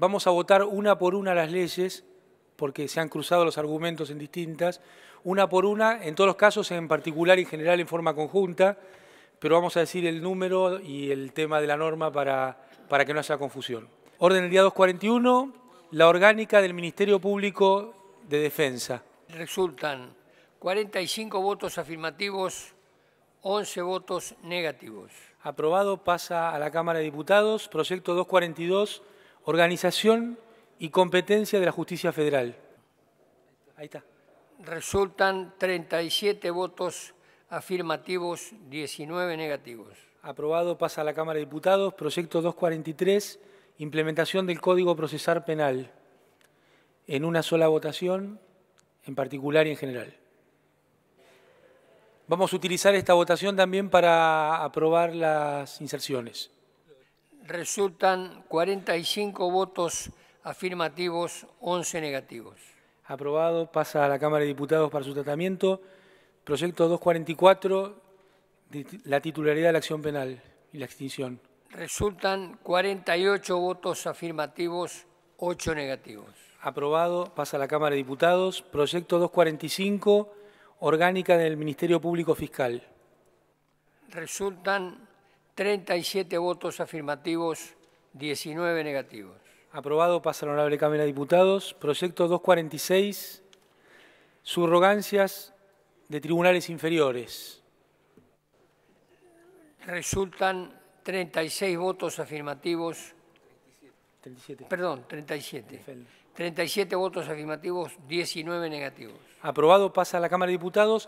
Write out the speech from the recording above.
vamos a votar una por una las leyes, porque se han cruzado los argumentos en distintas, una por una, en todos los casos, en particular y en general en forma conjunta, pero vamos a decir el número y el tema de la norma para, para que no haya confusión. Orden del día 241, la orgánica del Ministerio Público de Defensa. Resultan 45 votos afirmativos, 11 votos negativos. Aprobado, pasa a la Cámara de Diputados, proyecto 242 organización y competencia de la justicia federal. Ahí está. Resultan 37 votos afirmativos, 19 negativos. Aprobado, pasa a la Cámara de Diputados, proyecto 243, implementación del Código Procesal Penal, en una sola votación, en particular y en general. Vamos a utilizar esta votación también para aprobar las inserciones. Resultan 45 votos afirmativos, 11 negativos. Aprobado. Pasa a la Cámara de Diputados para su tratamiento. Proyecto 244, la titularidad de la acción penal y la extinción. Resultan 48 votos afirmativos, 8 negativos. Aprobado. Pasa a la Cámara de Diputados. Proyecto 245, orgánica del Ministerio Público Fiscal. Resultan 37 votos afirmativos, 19 negativos. Aprobado, pasa la honorable Cámara de Diputados. Proyecto 246, subrogancias de tribunales inferiores. Resultan 36 votos afirmativos. 37. Perdón, 37. 37 votos afirmativos, 19 negativos. Aprobado, pasa a la Cámara de Diputados.